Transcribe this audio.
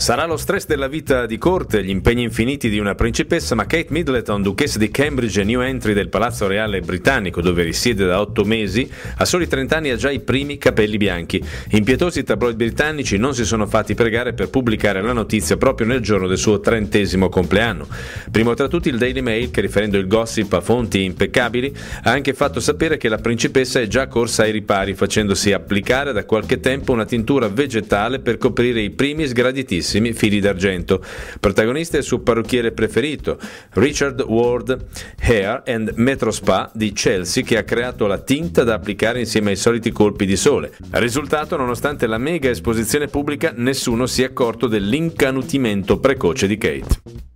Sarà lo stress della vita di corte, gli impegni infiniti di una principessa, ma Kate Middleton, duchessa di Cambridge e new entry del Palazzo Reale britannico, dove risiede da otto mesi, a soli 30 anni ha già i primi capelli bianchi. Impietosi tabloid britannici non si sono fatti pregare per pubblicare la notizia proprio nel giorno del suo trentesimo compleanno. Primo tra tutti il Daily Mail, che riferendo il gossip a fonti impeccabili, ha anche fatto sapere che la principessa è già corsa ai ripari, facendosi applicare da qualche tempo una tintura vegetale per coprire i primi sgraditissimi bellissimi, Fili d'argento. Protagonista è il suo parrucchiere preferito, Richard Ward Hair and Metro Spa di Chelsea, che ha creato la tinta da applicare insieme ai soliti colpi di sole. Risultato, nonostante la mega esposizione pubblica, nessuno si è accorto dell'incanutimento precoce di Kate.